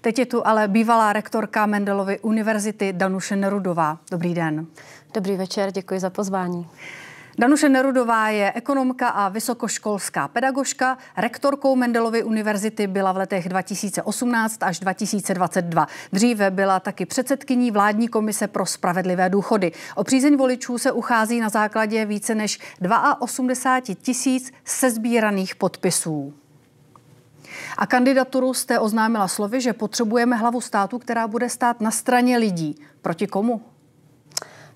Teď je tu ale bývalá rektorka Mendelovy univerzity Danuše Nerudová. Dobrý den. Dobrý večer, děkuji za pozvání. Danuše Nerudová je ekonomka a vysokoškolská pedagožka. Rektorkou Mendelovy univerzity byla v letech 2018 až 2022. Dříve byla taky předsedkyní vládní komise pro spravedlivé důchody. O přízeň voličů se uchází na základě více než 82 tisíc sezbíraných podpisů. A kandidaturu jste oznámila slovy, že potřebujeme hlavu státu, která bude stát na straně lidí. Proti komu?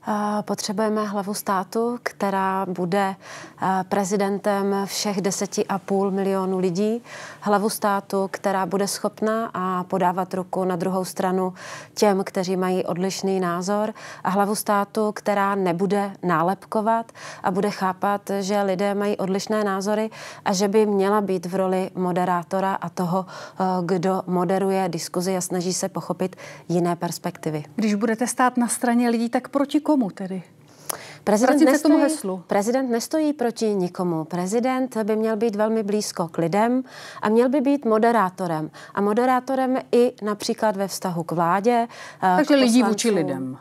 Eh, potřebujeme hlavu státu, která bude eh, prezidentem všech deseti a půl milionů lidí. Hlavu státu, která bude schopná a podávat ruku na druhou stranu těm, kteří mají odlišný názor. A hlavu státu, která nebude nálepkovat a bude chápat, že lidé mají odlišné názory a že by měla být v roli moderátora a toho, eh, kdo moderuje diskuzi a snaží se pochopit jiné perspektivy. Když budete stát na straně lidí, tak proti komu? komu tedy? Prezident nestojí, tomu heslu. prezident nestojí proti nikomu. Prezident by měl být velmi blízko k lidem a měl by být moderátorem. A moderátorem i například ve vztahu k vládě. Eh, Takže k lidi vůči lidem.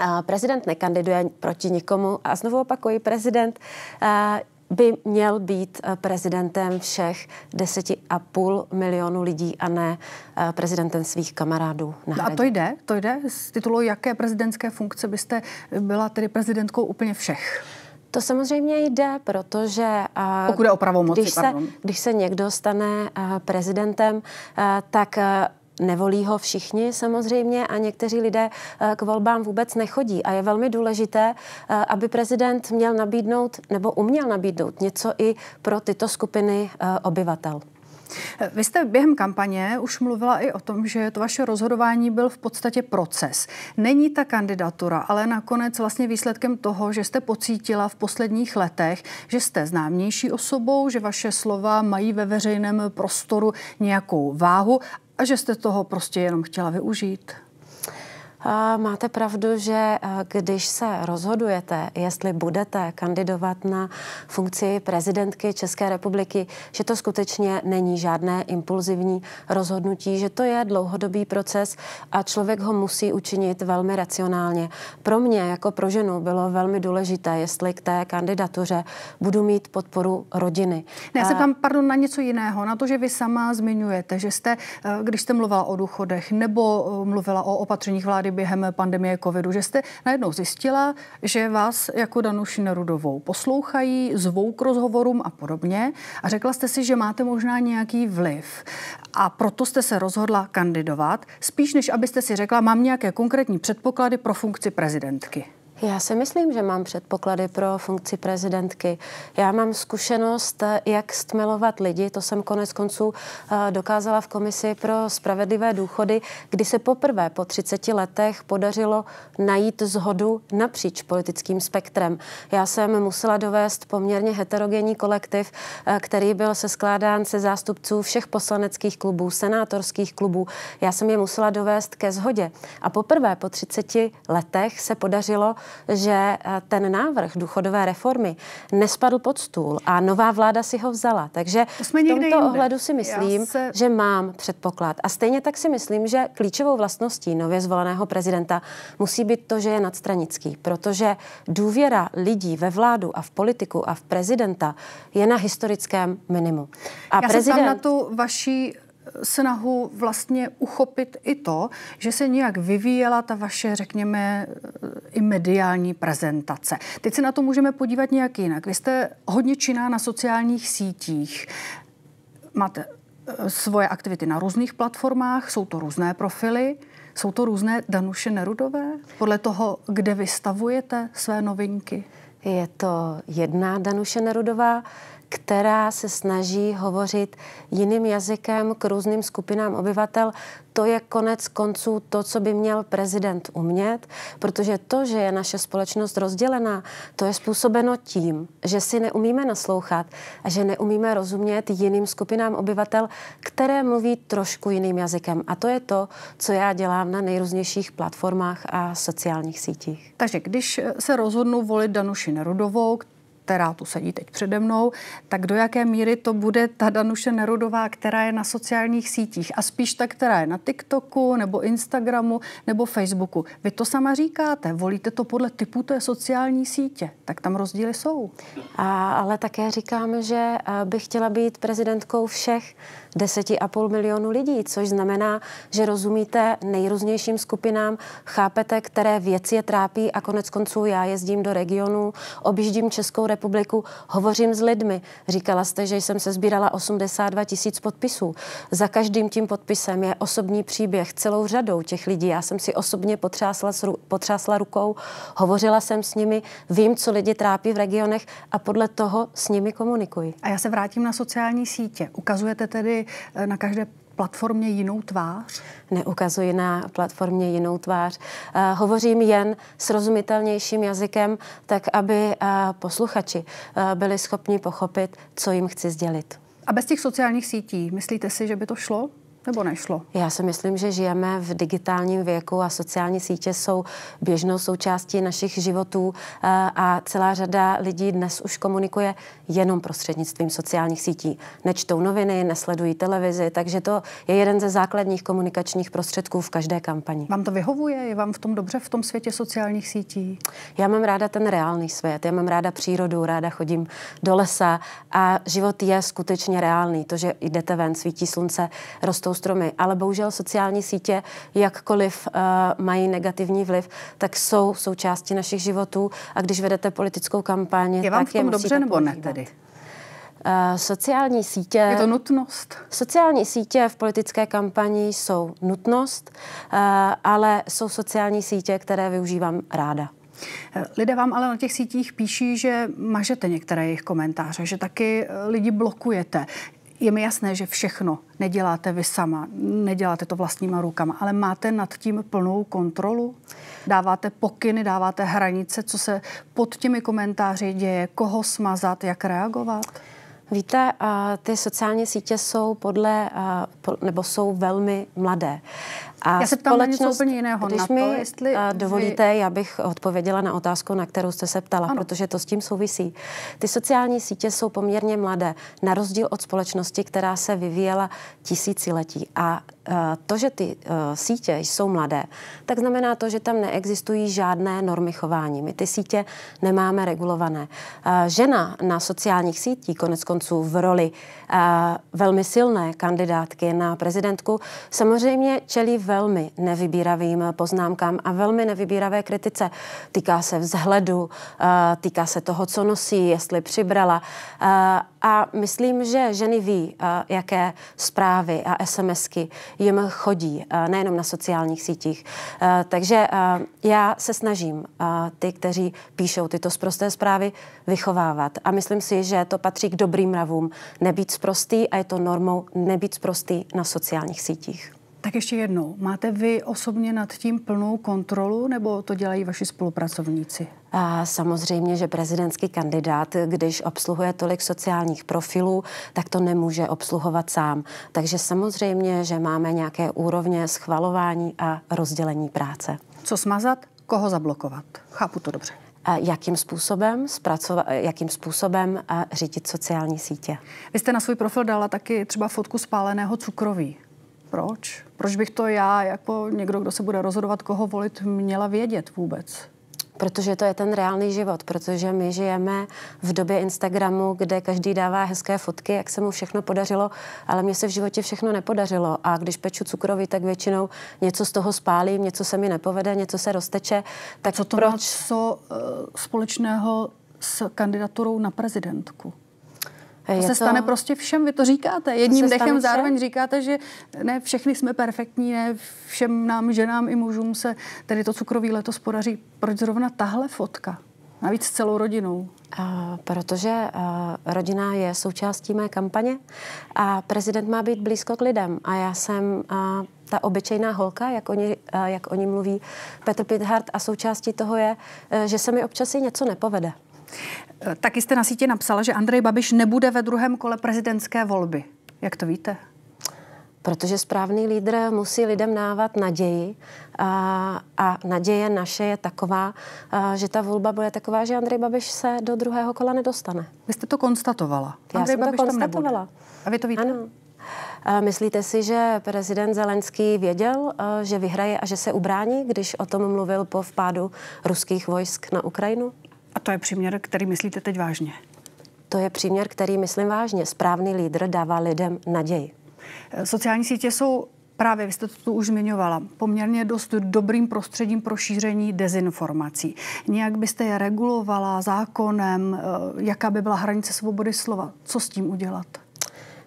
Eh, prezident nekandiduje proti nikomu a znovu opakuji, prezident eh, by měl být eh, prezidentem všech deseti a půl milionu lidí a ne eh, prezidentem svých kamarádů. Na no a to jde? To jde? Z titulu jaké prezidentské funkce byste eh, byla tedy prezidentkou úplně všech? To samozřejmě jde, protože Pokud je o pravomoci, když, se, pardon. když se někdo stane prezidentem, tak Nevolí ho všichni samozřejmě a někteří lidé eh, k volbám vůbec nechodí. A je velmi důležité, eh, aby prezident měl nabídnout nebo uměl nabídnout něco i pro tyto skupiny eh, obyvatel. Vy jste během kampaně už mluvila i o tom, že to vaše rozhodování byl v podstatě proces. Není ta kandidatura, ale nakonec vlastně výsledkem toho, že jste pocítila v posledních letech, že jste známější osobou, že vaše slova mají ve veřejném prostoru nějakou váhu a že jste toho prostě jenom chtěla využít. Máte pravdu, že když se rozhodujete, jestli budete kandidovat na funkci prezidentky České republiky, že to skutečně není žádné impulzivní rozhodnutí, že to je dlouhodobý proces a člověk ho musí učinit velmi racionálně. Pro mě jako pro ženu bylo velmi důležité, jestli k té kandidatuře budu mít podporu rodiny. Ne, já se tam, pardon, na něco jiného, na to, že vy sama zmiňujete, že jste, eh, když jste mluvila o důchodech nebo eh, mluvila o opatřeních vlády během pandemie covidu, že jste najednou zjistila, že vás jako Danuši nerudovou, poslouchají, zvou k rozhovorům a podobně a řekla jste si, že máte možná nějaký vliv a proto jste se rozhodla kandidovat, spíš než abyste si řekla, mám nějaké konkrétní předpoklady pro funkci prezidentky. Já si myslím, že mám předpoklady pro funkci prezidentky. Já mám zkušenost, eh, jak stmelovat lidi, to jsem konec konců eh, dokázala v komisi pro spravedlivé důchody, kdy se poprvé po 30 letech podařilo najít zhodu napříč politickým spektrem. Já jsem musela dovést poměrně heterogenní kolektiv, eh, který byl se skládán se zástupců všech poslaneckých klubů, senátorských klubů. Já jsem je musela dovést ke zhodě. A poprvé po 30 letech se podařilo že eh, ten návrh důchodové reformy nespadl pod stůl a nová vláda si ho vzala. Takže v tomto jinde. ohledu si myslím, se... že mám předpoklad. A stejně tak si myslím, že klíčovou vlastností nově zvoleného prezidenta musí být to, že je nadstranický, protože důvěra lidí ve vládu a v politiku a v prezidenta je na historickém minimu. A Já prezident... se na tu vaší snahu vlastně uchopit i to, že se nějak vyvíjela ta vaše, řekněme, eh, i mediální prezentace. Teď se na to můžeme podívat nějak jinak. Vy jste hodně činná na sociálních sítích. Máte eh, svoje aktivity na různých platformách, jsou to různé profily. Jsou to různé Danuše Nerudové podle toho, kde vystavujete své novinky? Je to jedna Danuše Nerudová, která se snaží hovořit jiným jazykem k různým skupinám obyvatel. To je konec konců to, co by měl prezident umět, protože to, že je naše společnost rozdělená, to je způsobeno tím, že si neumíme naslouchat a že neumíme rozumět jiným skupinám obyvatel, které mluví trošku jiným jazykem. A to je to, co já dělám na nejrůznějších platformách a sociálních sítích. Takže když se rozhodnu volit Danuši Nerudovou, která tu sedí teď přede mnou, tak do jaké míry to bude ta Danuše Nerudová, která je na sociálních sítích a spíš ta, která je na TikToku nebo Instagramu nebo Facebooku. Vy to sama říkáte, volíte to podle typu té sociální sítě, tak tam rozdíly jsou. A, ale také říkám, že eh, bych chtěla být prezidentkou všech deseti a půl milionu lidí, což znamená, že rozumíte nejrůznějším skupinám, chápete, které věci je trápí a konec konců já jezdím do regionu, objíždím Českou republiku, hovořím s lidmi. Říkala jste, že jsem se sbírala 82 tisíc podpisů. Za každým tím podpisem je osobní příběh celou řadou těch lidí. Já jsem si osobně potřásla, potřásla rukou, hovořila jsem s nimi, vím, co lidi trápí v regionech a podle toho s nimi komunikuji. A já se vrátím na sociální sítě. Ukazujete tedy eh, na každé platformě jinou tvář? Neukazuji na platformě jinou tvář. Uh, hovořím jen srozumitelnějším jazykem, tak aby uh, posluchači uh, byli schopni pochopit, co jim chci sdělit. A bez těch sociálních sítí, myslíte si, že by to šlo? Nebo nešlo? Já si myslím, že žijeme v digitálním věku a sociální sítě jsou běžnou součástí našich životů eh, a celá řada lidí dnes už komunikuje jenom prostřednictvím sociálních sítí. Nečtou noviny, nesledují televizi, takže to je jeden ze základních komunikačních prostředků v každé kampani. Vám to vyhovuje? Je vám v tom dobře v tom světě sociálních sítí? Já mám ráda ten reálný svět, já mám ráda přírodu, ráda chodím do lesa a život je skutečně reálný. To, že jdete ven, svítí slunce, rostou jsou stromy, ale bohužel sociální sítě, jakkoliv uh, mají negativní vliv, tak jsou součástí našich životů a když vedete politickou kampaň, je vám tak v tom je dobře nebo ne tedy? Uh, sociální sítě... Je to nutnost? Sociální sítě v politické kampani jsou nutnost, uh, ale jsou sociální sítě, které využívám ráda. Lidé vám ale na těch sítích píší, že mažete některé jejich komentáře, že taky lidi blokujete je mi jasné, že všechno neděláte vy sama, neděláte to vlastníma rukama, ale máte nad tím plnou kontrolu, dáváte pokyny, dáváte hranice, co se pod těmi komentáři děje, koho smazat, jak reagovat? Víte, ty sociální sítě jsou podle, nebo jsou velmi mladé. A já se ptám něco úplně jiného. Když na to, mi jestli eh, dovolíte, vy... já bych odpověděla na otázku, na kterou jste se ptala, ano. protože to s tím souvisí. Ty sociální sítě jsou poměrně mladé, na rozdíl od společnosti, která se vyvíjela tisíciletí. A eh, to, že ty eh, sítě jsou mladé, tak znamená to, že tam neexistují žádné normy chování. My ty sítě nemáme regulované. Žena na sociálních sítích, konec konců v roli velmi silné kandidátky na prezidentku, samozřejmě čelí v velmi nevybíravým poznámkám a velmi nevybíravé kritice. Týká se vzhledu, eh, týká se toho, co nosí, jestli přibrala. Eh, a myslím, že ženy ví, eh, jaké zprávy a SMSky jim chodí, nejenom na sociálních sítích. Takže já se snažím ty, kteří píšou tyto zprosté zprávy, vychovávat. A myslím si, že to patří k dobrým mravům. Nebýt zprostý a je to normou nebýt zprostý na sociálních sítích. Tak ještě jednou, máte vy osobně nad tím plnou kontrolu nebo to dělají vaši spolupracovníci? A samozřejmě, že prezidentský kandidát, když obsluhuje tolik sociálních profilů, tak to nemůže obsluhovat sám. Takže samozřejmě, že máme nějaké úrovně schvalování a rozdělení práce. Co smazat, koho zablokovat? Chápu to dobře. A jakým způsobem, zpracova- jakým způsobem řídit sociální sítě. Vy jste na svůj profil dala taky třeba fotku spáleného cukroví proč? Proč bych to já, jako někdo, kdo se bude rozhodovat, koho volit, měla vědět vůbec? protože to je ten reálný život, protože my žijeme v době Instagramu, kde každý dává hezké fotky, jak se mu všechno podařilo, ale mně se v životě všechno nepodařilo a když peču cukroví, tak většinou něco z toho spálím, něco se mi nepovede, něco se rozteče. Tak co to proč... má co uh, společného s kandidaturou na prezidentku? To je se to... stane prostě všem, vy to říkáte. Jedním to dechem zároveň říkáte, že ne všechny jsme perfektní, ne všem nám, ženám i mužům se tedy to cukrový letos podaří. Proč zrovna tahle fotka? Navíc s celou rodinou. A, protože a, rodina je součástí mé kampaně a prezident má být blízko k lidem. A já jsem a, ta obyčejná holka, jak oni, jak oni mluví Petr Pithard, a součástí toho je, e, že se mi občas i něco nepovede. Taky jste na síti napsala, že Andrej Babiš nebude ve druhém kole prezidentské volby. Jak to víte? Protože správný lídr musí lidem dávat naději a, a naděje naše je taková, a, že ta volba bude taková, že Andrej Babiš se do druhého kola nedostane. Vy jste to konstatovala. Já Andrej jsem Babiš to konstatovala. A vy to víte? Ano. Myslíte si, že prezident Zelenský věděl, že vyhraje a že se ubrání, když o tom mluvil po vpádu ruských vojsk na Ukrajinu? A to je příměr, který myslíte teď vážně? To je příměr, který myslím vážně. Správný lídr dává lidem naději. Sociální sítě jsou Právě, vy jste to tu už zmiňovala, poměrně dost dobrým prostředím pro šíření dezinformací. Nějak byste je regulovala zákonem, eh, jaká by byla hranice svobody slova? Co s tím udělat?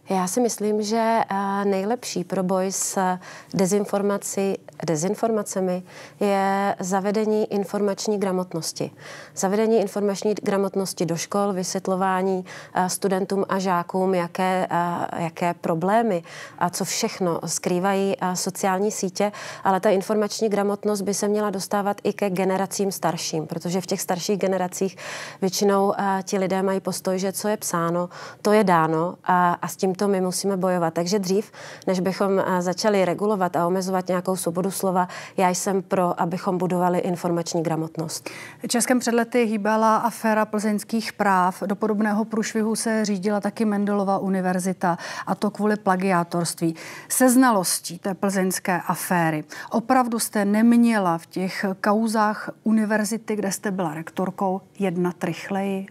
Já si myslím, že eh, nejlepší pro boj s dezinformací, dezinformacemi je zavedení informační gramotnosti. Zavedení informační gramotnosti do škol, vysvětlování eh, studentům a žákům, jaké, eh, jaké problémy a co všechno skrývají sociální sítě, ale ta informační gramotnost by se měla dostávat i ke generacím starším, protože v těch starších generacích většinou ti lidé mají postoj, že co je psáno, to je dáno a, a s tím tímto my musíme bojovat. Takže dřív, než bychom eh, začali regulovat a omezovat nějakou svobodu slova, já jsem pro, abychom budovali informační gramotnost. Českem před lety hýbala aféra plzeňských práv. Do podobného průšvihu se řídila taky Mendelova univerzita a to kvůli plagiátorství. Se znalostí té plzeňské aféry. Opravdu jste neměla v těch kauzách univerzity, kde jste byla rektorkou, jednat rychleji?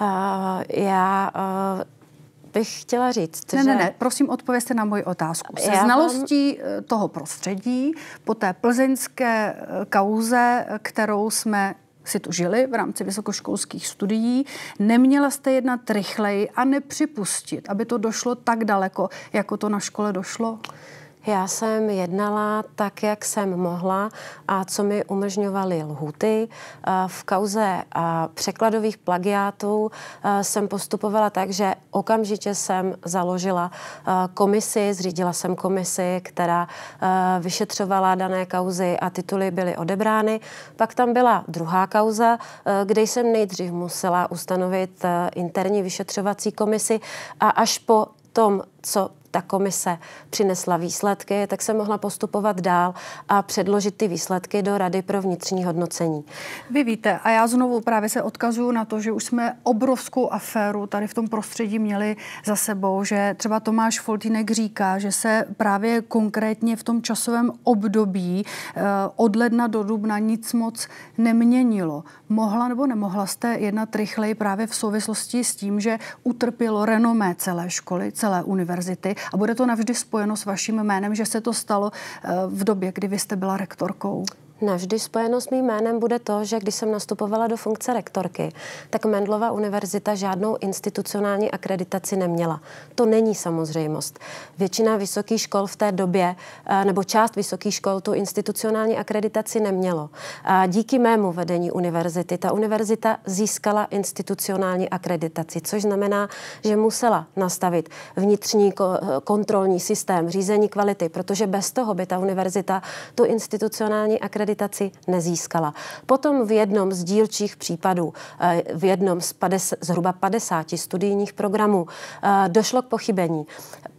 Uh, já uh, bych chtěla říct, ne, že... Ne, ne, prosím, odpověste na moji otázku. Se Já znalostí vám... Eh, toho prostředí po té plzeňské eh, kauze, eh, kterou jsme si tu žili v rámci vysokoškolských studií. Neměla jste jednat rychleji a nepřipustit, aby to došlo tak daleko, jako to na škole došlo? Já jsem jednala tak, jak jsem mohla a co mi umožňovaly lhuty. Eh, v kauze eh, překladových plagiátů eh, jsem postupovala tak, že okamžitě jsem založila komisi, zřídila jsem komisi, která vyšetřovala dané kauzy a tituly byly odebrány. Pak tam byla druhá kauza, kde jsem nejdřív musela ustanovit interní vyšetřovací komisi a až po tom, co ta komise přinesla výsledky, tak se mohla postupovat dál a předložit ty výsledky do Rady pro vnitřní hodnocení. Vy víte, a já znovu právě se odkazuju na to, že už jsme obrovskou aféru tady v tom prostředí měli za sebou, že třeba Tomáš Foltínek říká, že se právě konkrétně v tom časovém období eh, od ledna do dubna nic moc neměnilo. Mohla nebo nemohla jste jednat rychleji právě v souvislosti s tím, že utrpělo renomé celé školy, celé univerzity a bude to navždy spojeno s vaším jménem, že se to stalo eh, v době, kdy vy jste byla rektorkou? navždy spojeno s mým jménem bude to, že když jsem nastupovala do funkce rektorky, tak Mendlova univerzita žádnou institucionální akreditaci neměla. To není samozřejmost. Většina vysokých škol v té době, eh, nebo část vysokých škol tu institucionální akreditaci nemělo. A díky mému vedení univerzity ta univerzita získala institucionální akreditaci, což znamená, že musela nastavit vnitřní kontrolní systém řízení kvality, protože bez toho by ta univerzita tu institucionální akreditaci akreditaci nezískala. Potom v jednom z dílčích případů, eh, v jednom z 50, zhruba 50 studijních programů, eh, došlo k pochybení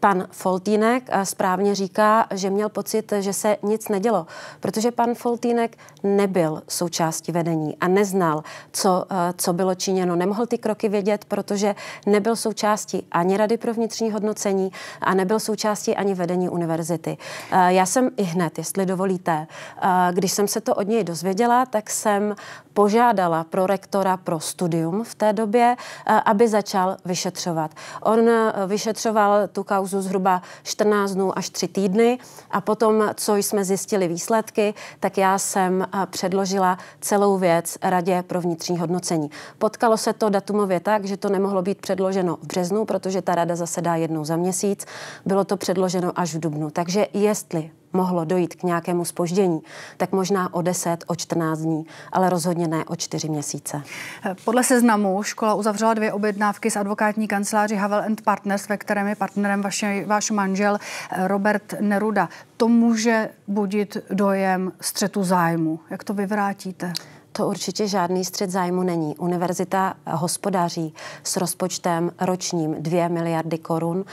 pan Foltínek eh, správně říká, že měl pocit, že se nic nedělo, protože pan Foltínek nebyl součástí vedení a neznal, co, eh, co bylo činěno. Nemohl ty kroky vědět, protože nebyl součástí ani Rady pro vnitřní hodnocení a nebyl součástí ani vedení univerzity. Eh, já jsem i hned, jestli dovolíte, když jsem se to od něj dozvěděla, tak jsem požádala pro rektora pro studium v té době, eh, aby začal vyšetřovat. On eh, vyšetřoval tu kauzu zhruba 14 dnů až 3 týdny a potom, co jsme zjistili výsledky, tak já jsem eh, předložila celou věc Radě pro vnitřní hodnocení. Potkalo se to datumově tak, že to nemohlo být předloženo v březnu, protože ta rada zasedá jednou za měsíc. Bylo to předloženo až v dubnu. Takže jestli mohlo dojít k nějakému spoždění, tak možná o 10, o 14 dní, ale rozhodně ne o 4 měsíce. Podle seznamu škola uzavřela dvě objednávky s advokátní kanceláří Havel and Partners, ve kterém je partnerem vaše, váš manžel eh, Robert Neruda. To může budit dojem střetu zájmu. Jak to vyvrátíte? To určitě žádný střed zájmu není. Univerzita hospodaří s rozpočtem ročním 2 miliardy korun.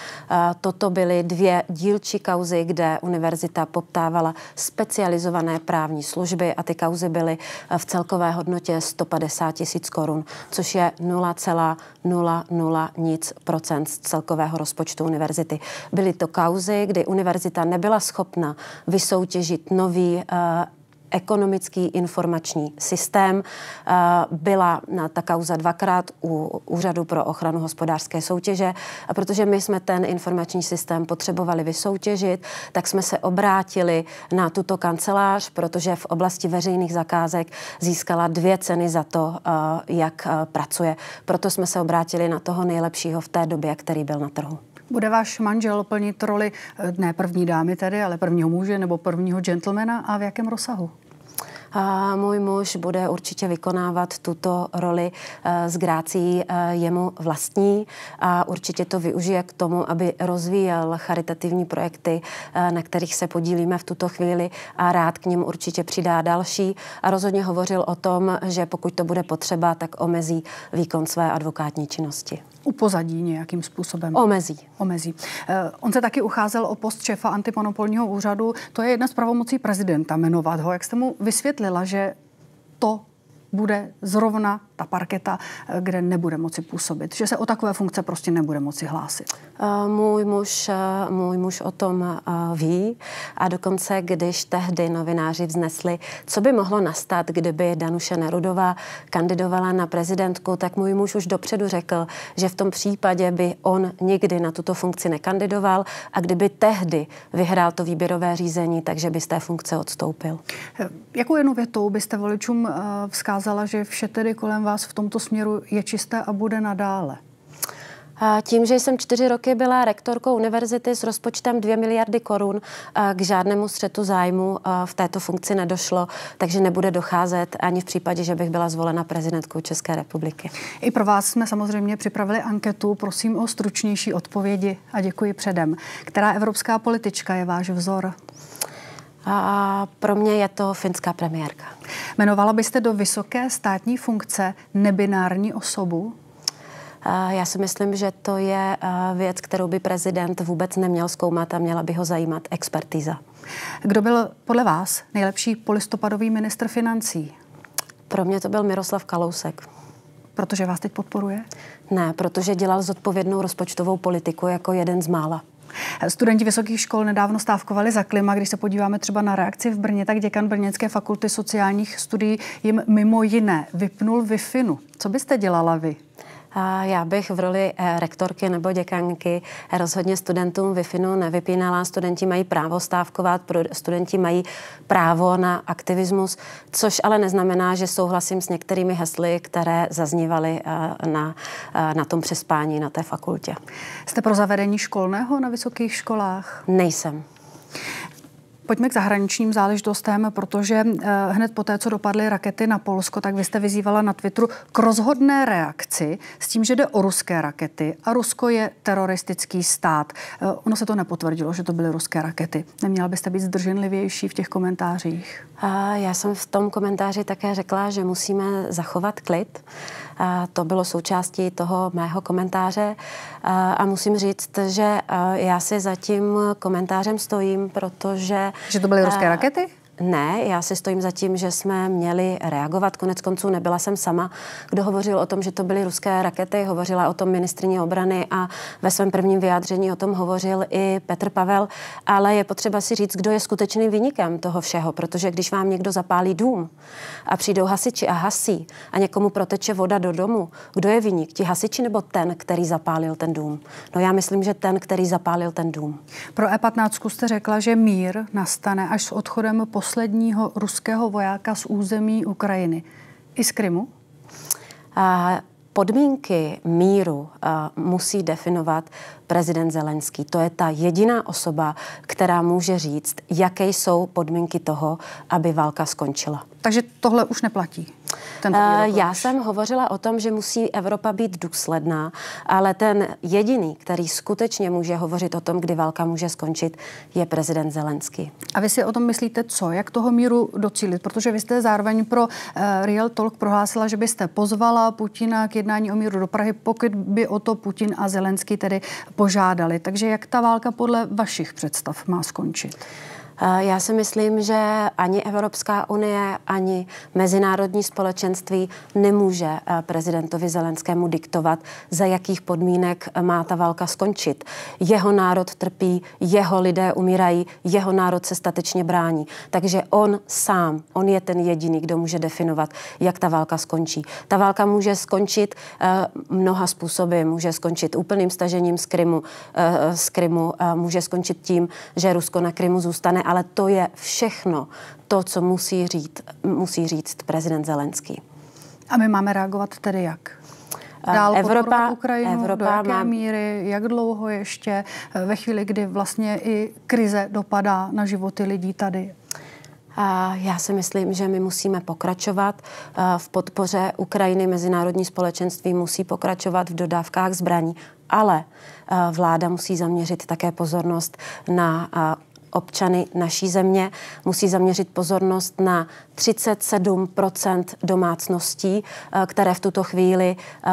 Toto byly dvě dílčí kauzy, kde univerzita poptávala specializované právní služby a ty kauzy byly v celkové hodnotě 150 tisíc korun, což je 0,00 nic procent z celkového rozpočtu univerzity. Byly to kauzy, kdy univerzita nebyla schopna vysoutěžit nový eh, ekonomický informační systém. Eh, byla na ta kauza dvakrát u Úřadu pro ochranu hospodářské soutěže, a protože my jsme ten informační systém potřebovali vysoutěžit, tak jsme se obrátili na tuto kancelář, protože v oblasti veřejných zakázek získala dvě ceny za to, eh, jak eh, pracuje. Proto jsme se obrátili na toho nejlepšího v té době, který byl na trhu. Bude váš manžel plnit roli ne první dámy tedy, ale prvního muže nebo prvního gentlemana a v jakém rozsahu? A můj muž bude určitě vykonávat tuto roli eh, s grácí eh, jemu vlastní a určitě to využije k tomu, aby rozvíjel charitativní projekty, eh, na kterých se podílíme v tuto chvíli a rád k ním určitě přidá další a rozhodně hovořil o tom, že pokud to bude potřeba, tak omezí výkon své advokátní činnosti upozadí nějakým způsobem. Omezí. Omezí. Eh, on se taky ucházel o post šefa antimonopolního úřadu. To je jedna z pravomocí prezidenta jmenovat ho. Jak jste mu vysvětlila, že to bude zrovna ta parketa, eh, kde nebude moci působit, že se o takové funkce prostě nebude moci hlásit. Eh, můj muž, eh, můj muž o tom ví a dokonce, když tehdy novináři vznesli, co by mohlo nastat, kdyby Danuše Nerudová kandidovala na prezidentku, tak můj muž už dopředu řekl, že v tom případě by on nikdy na tuto funkci nekandidoval a kdyby tehdy vyhrál to výběrové řízení, takže by z té funkce odstoupil. Jakou jednu větou byste voličům vzkázala, že vše tedy kolem vás vás v tomto směru je čisté a bude nadále? A tím, že jsem čtyři roky byla rektorkou univerzity s rozpočtem 2 miliardy korun, k žádnému střetu zájmu v této funkci nedošlo, takže nebude docházet ani v případě, že bych byla zvolena prezidentkou České republiky. I pro vás jsme samozřejmě připravili anketu, prosím o stručnější odpovědi a děkuji předem. Která evropská politička je váš vzor? A pro mě je to finská premiérka. Jmenovala byste do vysoké státní funkce nebinární osobu? Já si myslím, že to je věc, kterou by prezident vůbec neměl zkoumat a měla by ho zajímat expertíza. Kdo byl podle vás nejlepší polistopadový ministr financí? Pro mě to byl Miroslav Kalousek. Protože vás teď podporuje? Ne, protože dělal zodpovědnou rozpočtovou politiku jako jeden z mála. Studenti vysokých škol nedávno stávkovali za klima. Když se podíváme třeba na reakci v Brně, tak děkan Brněnské fakulty sociálních studií jim mimo jiné vypnul wi fi Co byste dělala vy? Já bych v roli eh, rektorky nebo děkanky rozhodně studentům Wi-Finu nevypínala. Studenti mají právo stávkovat, studenti mají právo na aktivismus, což ale neznamená, že souhlasím s některými hesly, které zaznívaly eh, na, eh, na tom přespání na té fakultě. Jste pro zavedení školného na vysokých školách? Nejsem. Pojďme k zahraničním záležitostem, protože eh, hned po té, co dopadly rakety na Polsko, tak vy jste vyzývala na Twitteru k rozhodné reakci s tím, že jde o ruské rakety a Rusko je teroristický stát. Eh, ono se to nepotvrdilo, že to byly ruské rakety. Neměla byste být zdrženlivější v těch komentářích? Já jsem v tom komentáři také řekla, že musíme zachovat klid to bylo součástí toho mého komentáře a musím říct, že já si za tím komentářem stojím, protože... Že to byly ruské rakety? Ne, já si stojím za tím, že jsme měli reagovat. Konec konců nebyla jsem sama, kdo hovořil o tom, že to byly ruské rakety. Hovořila o tom ministrině obrany a ve svém prvním vyjádření o tom hovořil i Petr Pavel. Ale je potřeba si říct, kdo je skutečným vynikem toho všeho, protože když vám někdo zapálí dům a přijdou hasiči a hasí a někomu proteče voda do domu, kdo je vynik? Ti hasiči nebo ten, který zapálil ten dům? No já myslím, že ten, který zapálil ten dům. Pro E15 jste řekla, že mír nastane až s odchodem post posledního ruského vojáka z území Ukrajiny? I z Krymu? A podmínky míru musí definovat prezident Zelenský. To je ta jediná osoba, která může říct, jaké jsou podmínky toho, aby válka skončila. Takže tohle už neplatí. Uh, Já jsem hovořila o tom, že musí Evropa být důsledná, ale ten jediný, který skutečně může hovořit o tom, kdy válka může skončit, je prezident Zelenský. A vy si o tom myslíte co? Jak toho míru docílit? Protože vy jste zároveň pro uh, Real Talk prohlásila, že byste pozvala Putina k jednání o míru do Prahy, pokud by o to Putin a Zelenský tedy požádali. Takže jak ta válka podle vašich představ má skončit? Eh, já si myslím, že ani Evropská unie, ani mezinárodní společenství nemůže eh, prezidentovi Zelenskému diktovat, za jakých podmínek eh, má ta válka skončit. Jeho národ trpí, jeho lidé umírají, jeho národ se statečně brání. Takže on sám, on je ten jediný, kdo může definovat, jak ta válka skončí. Ta válka může skončit mnoha způsoby. Může skončit úplným stažením z Krymu, z Krymu může skončit tím, že Rusko na Krymu zůstane ale to je všechno to, co musí říct, musí říct prezident Zelenský. A my máme reagovat tedy jak? Eh, Dál Evropa, Ukrajinu, Evropa do jaké má... míry, jak dlouho ještě, eh, ve chvíli, kdy vlastně i krize dopadá na životy lidí tady a já si myslím, že my musíme pokračovat eh, v podpoře Ukrajiny. Mezinárodní společenství musí pokračovat v dodávkách zbraní, ale vláda musí zaměřit také pozornost na občany naší země musí zaměřit pozornost na 37 domácností, eh, které v tuto chvíli eh,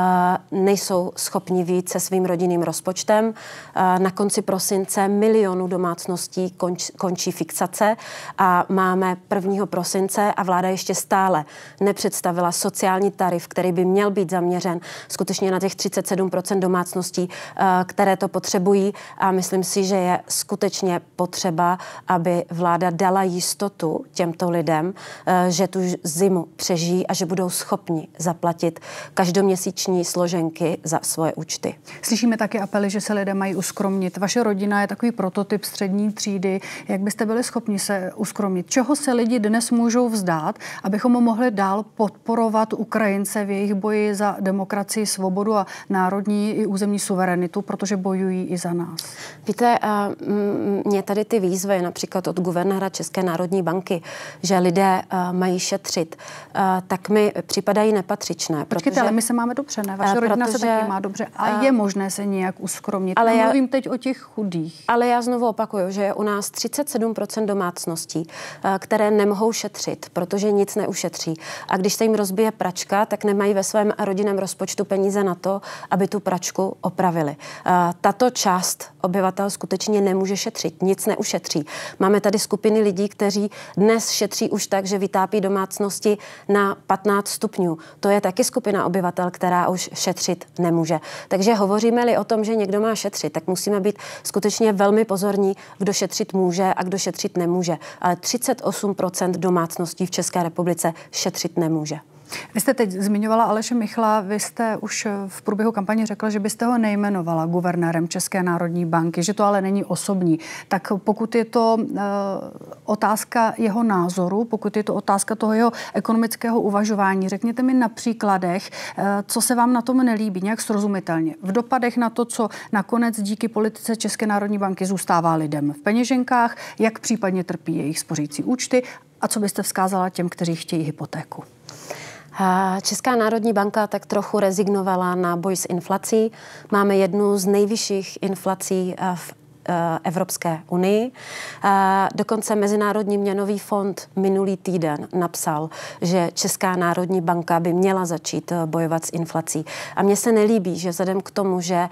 nejsou schopni výjít se svým rodinným rozpočtem. Eh, na konci prosince milionů domácností konč, končí fixace a máme 1. prosince a vláda ještě stále nepředstavila sociální tarif, který by měl být zaměřen skutečně na těch 37 domácností, které to potřebují a myslím si, že je skutečně potřeba udělá, aby vláda dala jistotu těmto lidem, eh, že tu zimu přežijí a že budou schopni zaplatit každoměsíční složenky za svoje účty. Slyšíme taky apely, že se lidé mají uskromnit. Vaše rodina je takový prototyp střední třídy. Jak byste byli schopni se uskromnit? Čeho se lidi dnes můžou vzdát, abychom mohli dál podporovat Ukrajince v jejich boji za demokracii, svobodu a národní i územní suverenitu, protože bojují i za nás? Víte, mě tady ty výzvy výzvy, například od guvernéra České národní banky, že lidé eh, mají šetřit, eh, tak mi připadají nepatřičné. Počkejte, protože, ale my se máme dobře, ne? Vaše eh, rodina protože, se taky má dobře a je možné se nějak uskromnit. Ale já, mluvím teď o těch chudých. Ale já znovu opakuju, že je u nás 37% domácností, které nemohou šetřit, protože nic neušetří. A když se jim rozbije pračka, tak nemají ve svém rodinném rozpočtu peníze na to, aby tu pračku opravili. Tato část obyvatel skutečně nemůže šetřit, nic neušetří šetří. Máme tady skupiny lidí, kteří dnes šetří už tak, že vytápí domácnosti na 15 stupňů. To je taky skupina obyvatel, která už šetřit nemůže. Takže hovoříme-li o tom, že někdo má šetřit, tak musíme být skutečně velmi pozorní, kdo šetřit může a kdo šetřit nemůže. Ale 38 domácností v České republice šetřit nemůže. Vy jste teď zmiňovala Aleše Michla, vy jste už v průběhu kampaně řekla, že byste ho nejmenovala guvernérem České národní banky, že to ale není osobní. Tak pokud je to e, otázka jeho názoru, pokud je to otázka toho jeho ekonomického uvažování, řekněte mi na příkladech, e, co se vám na tom nelíbí, nějak srozumitelně. V dopadech na to, co nakonec díky politice České národní banky zůstává lidem v peněženkách, jak případně trpí jejich spořící účty a co byste vzkázala těm, kteří chtějí hypotéku? Česká národní banka tak trochu rezignovala na boj s inflací. Máme jednu z nejvyšších inflací eh, v Eh, Evropské unii. Eh, dokonce Mezinárodní měnový fond minulý týden napsal, že Česká národní banka by měla začít eh, bojovat s inflací. A mně se nelíbí, že vzhledem k tomu, že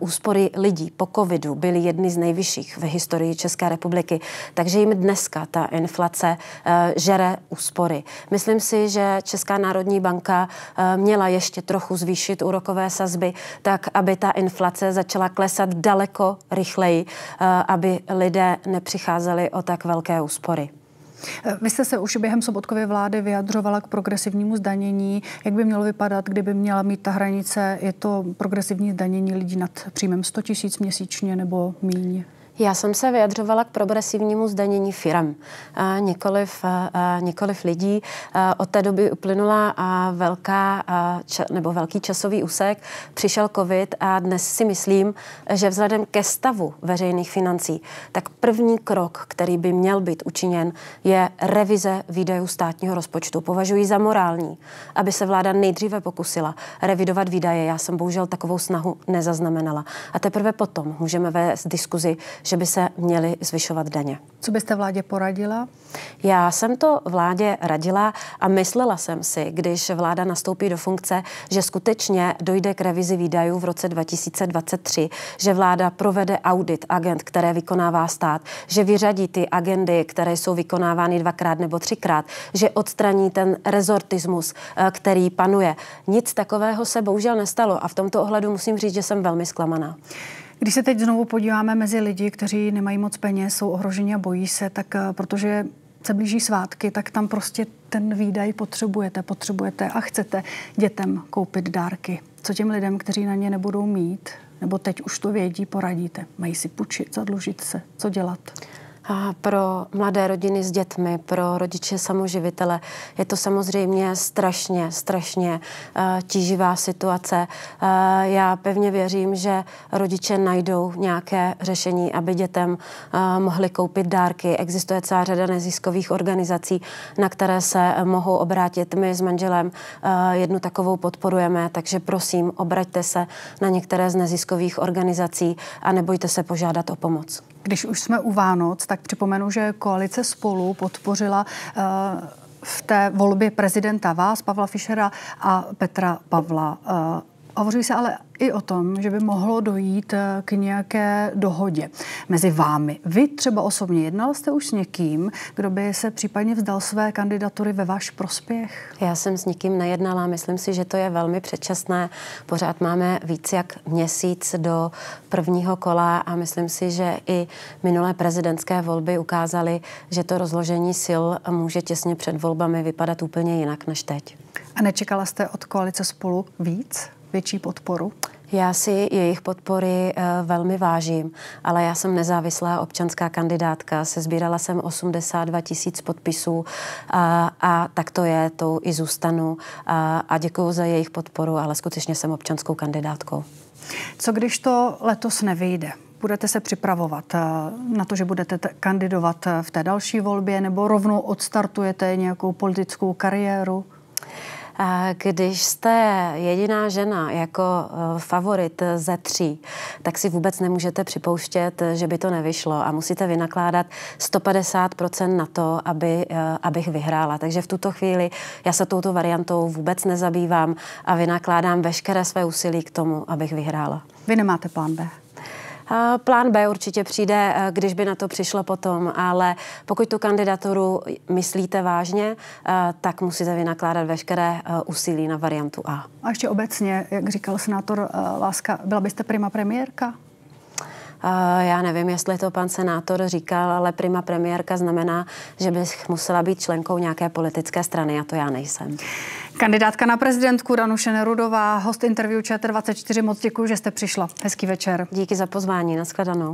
úspory lidí po covidu byly jedny z nejvyšších v historii České republiky, takže jim dneska ta inflace žere úspory. Myslím si, že Česká národní banka měla ještě trochu zvýšit úrokové sazby, tak aby ta inflace začala klesat daleko rychleji, Eh, aby lidé nepřicházeli o tak velké úspory. Eh, vy jste se už během sobotkové vlády vyjadřovala k progresivnímu zdanění. Jak by mělo vypadat, kdyby měla mít ta hranice? Je to progresivní zdanění lidí nad příjmem 100 tisíc měsíčně nebo míň? Já jsem se vyjadřovala k progresivnímu zdanění firm, nikoliv, nikoliv lidí. Od té doby uplynula velká, nebo velký časový úsek, přišel covid a dnes si myslím, že vzhledem ke stavu veřejných financí, tak první krok, který by měl být učiněn, je revize výdajů státního rozpočtu. Považuji za morální, aby se vláda nejdříve pokusila revidovat výdaje. Já jsem bohužel takovou snahu nezaznamenala. A teprve potom můžeme vést diskuzi, že by se měly zvyšovat daně. Co byste vládě poradila? Já jsem to vládě radila a myslela jsem si, když vláda nastoupí do funkce, že skutečně dojde k revizi výdajů v roce 2023, že vláda provede audit agent, které vykonává stát, že vyřadí ty agendy, které jsou vykonávány dvakrát nebo třikrát, že odstraní ten rezortismus, eh, který panuje. Nic takového se bohužel nestalo a v tomto ohledu musím říct, že jsem velmi zklamaná. Když se teď znovu podíváme mezi lidi, kteří nemají moc peněz, jsou ohroženi a bojí se, tak eh, protože se blíží svátky, tak tam prostě ten výdaj potřebujete, potřebujete a chcete dětem koupit dárky. Co těm lidem, kteří na ně nebudou mít, nebo teď už to vědí, poradíte? Mají si půjčit, zadlužit se, co dělat? pro mladé rodiny s dětmi, pro rodiče samoživitele. Je to samozřejmě strašně, strašně eh, tíživá situace. Eh, já pevně věřím, že rodiče najdou nějaké řešení, aby dětem eh, mohli koupit dárky. Existuje celá řada neziskových organizací, na které se mohou obrátit. My s manželem jednu takovou podporujeme, takže prosím, obraťte se na některé z neziskových organizací a nebojte se požádat o pomoc. Když už jsme u Vánoc, tak připomenu, že koalice spolu podpořila eh, v té volbě prezidenta vás, Pavla Fischera a Petra Pavla eh, Hovoří se ale i o tom, že by mohlo dojít eh, k nějaké dohodě mezi vámi. Vy třeba osobně jednal jste už s někým, kdo by se případně vzdal své kandidatury ve váš prospěch? Já jsem s nikým nejednala. Myslím si, že to je velmi předčasné. Pořád máme víc jak měsíc do prvního kola a myslím si, že i minulé prezidentské volby ukázaly, že to rozložení sil může těsně před volbami vypadat úplně jinak než teď. A nečekala jste od koalice spolu víc? větší podporu? Já si jejich podpory eh, velmi vážím, ale já jsem nezávislá občanská kandidátka. Sezbírala jsem 82 tisíc podpisů a, a tak to je, to i zůstanu. A, a děkuji za jejich podporu, ale skutečně jsem občanskou kandidátkou. Co když to letos nevyjde? budete se připravovat eh, na to, že budete kandidovat eh, v té další volbě, nebo rovnou odstartujete nějakou politickou kariéru? Když jste jediná žena jako e, favorit ze tří, tak si vůbec nemůžete připouštět, že by to nevyšlo a musíte vynakládat 150 na to, aby, e, abych vyhrála. Takže v tuto chvíli já se touto variantou vůbec nezabývám a vynakládám veškeré své úsilí k tomu, abych vyhrála. Vy nemáte plán B? Eh, plán B určitě přijde, eh, když by na to přišlo potom, ale pokud tu kandidaturu myslíte vážně, eh, tak musíte vynakládat veškeré úsilí na variantu A. A ještě obecně, jak říkal senátor Láska, byla byste prima premiérka? já nevím, jestli to pan senátor říkal, ale prima premiérka znamená, že bych musela být členkou nějaké politické strany a to já nejsem. Kandidátka na prezidentku Danuše Nerudová, host interview ČT24, moc děkuji, že jste přišla. Hezký večer. Díky za pozvání, nashledanou.